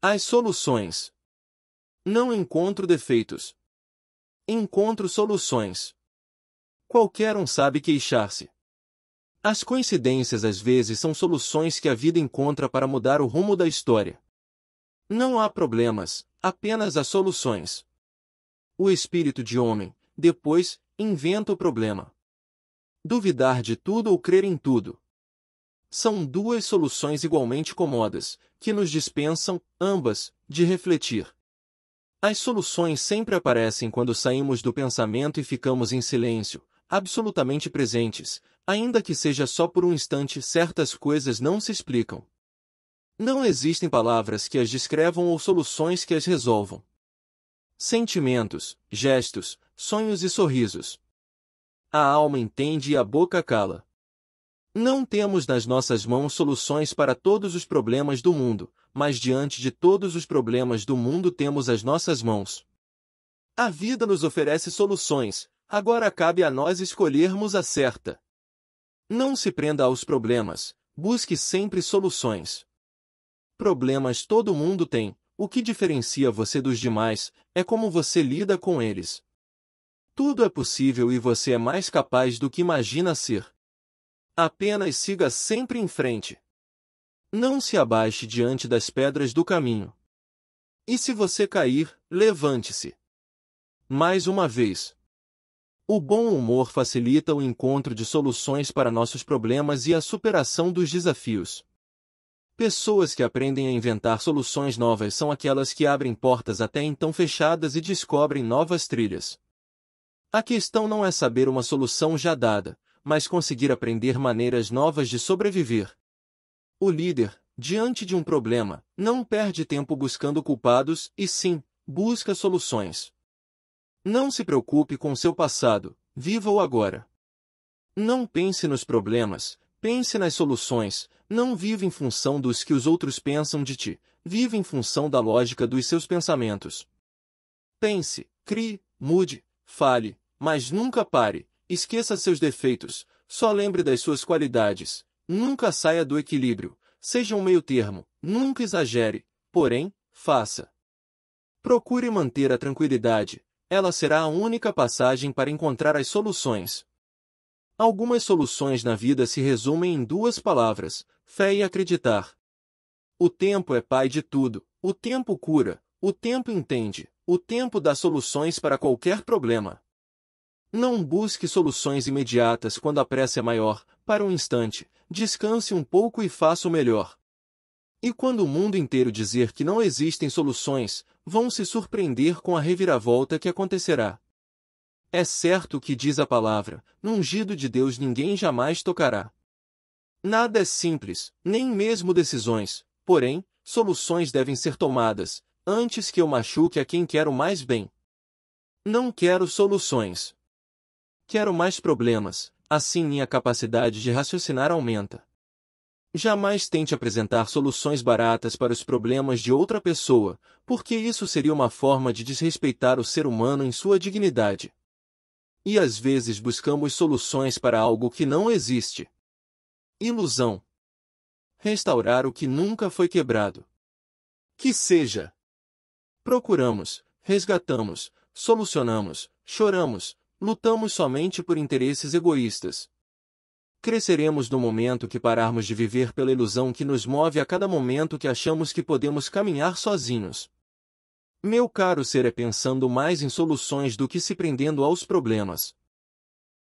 As soluções. Não encontro defeitos. Encontro soluções. Qualquer um sabe queixar-se. As coincidências às vezes são soluções que a vida encontra para mudar o rumo da história. Não há problemas, apenas há soluções. O espírito de homem, depois, inventa o problema. Duvidar de tudo ou crer em tudo. São duas soluções igualmente comodas, que nos dispensam, ambas, de refletir. As soluções sempre aparecem quando saímos do pensamento e ficamos em silêncio, absolutamente presentes, ainda que seja só por um instante, certas coisas não se explicam. Não existem palavras que as descrevam ou soluções que as resolvam. Sentimentos, gestos, sonhos e sorrisos. A alma entende e a boca cala. Não temos nas nossas mãos soluções para todos os problemas do mundo, mas diante de todos os problemas do mundo temos as nossas mãos. A vida nos oferece soluções, agora cabe a nós escolhermos a certa. Não se prenda aos problemas, busque sempre soluções. Problemas todo mundo tem, o que diferencia você dos demais é como você lida com eles. Tudo é possível e você é mais capaz do que imagina ser. Apenas siga sempre em frente. Não se abaixe diante das pedras do caminho. E se você cair, levante-se. Mais uma vez. O bom humor facilita o encontro de soluções para nossos problemas e a superação dos desafios. Pessoas que aprendem a inventar soluções novas são aquelas que abrem portas até então fechadas e descobrem novas trilhas. A questão não é saber uma solução já dada, mas conseguir aprender maneiras novas de sobreviver. O líder, diante de um problema, não perde tempo buscando culpados e sim, busca soluções. Não se preocupe com seu passado, viva o agora. Não pense nos problemas, pense nas soluções, não viva em função dos que os outros pensam de ti, viva em função da lógica dos seus pensamentos. Pense, crie, mude, fale, mas nunca pare, Esqueça seus defeitos, só lembre das suas qualidades. Nunca saia do equilíbrio, seja um meio-termo, nunca exagere, porém, faça. Procure manter a tranquilidade, ela será a única passagem para encontrar as soluções. Algumas soluções na vida se resumem em duas palavras: fé e acreditar. O tempo é pai de tudo, o tempo cura, o tempo entende, o tempo dá soluções para qualquer problema. Não busque soluções imediatas quando a pressa é maior, para um instante, descanse um pouco e faça o melhor. E quando o mundo inteiro dizer que não existem soluções, vão se surpreender com a reviravolta que acontecerá. É certo o que diz a palavra, no ungido de Deus ninguém jamais tocará. Nada é simples, nem mesmo decisões, porém, soluções devem ser tomadas, antes que eu machuque a quem quero mais bem. Não quero soluções. Quero mais problemas, assim minha capacidade de raciocinar aumenta. Jamais tente apresentar soluções baratas para os problemas de outra pessoa, porque isso seria uma forma de desrespeitar o ser humano em sua dignidade. E às vezes buscamos soluções para algo que não existe. Ilusão. Restaurar o que nunca foi quebrado. Que seja. Procuramos, resgatamos, solucionamos, choramos, Lutamos somente por interesses egoístas. Cresceremos no momento que pararmos de viver pela ilusão que nos move a cada momento que achamos que podemos caminhar sozinhos. Meu caro ser é pensando mais em soluções do que se prendendo aos problemas.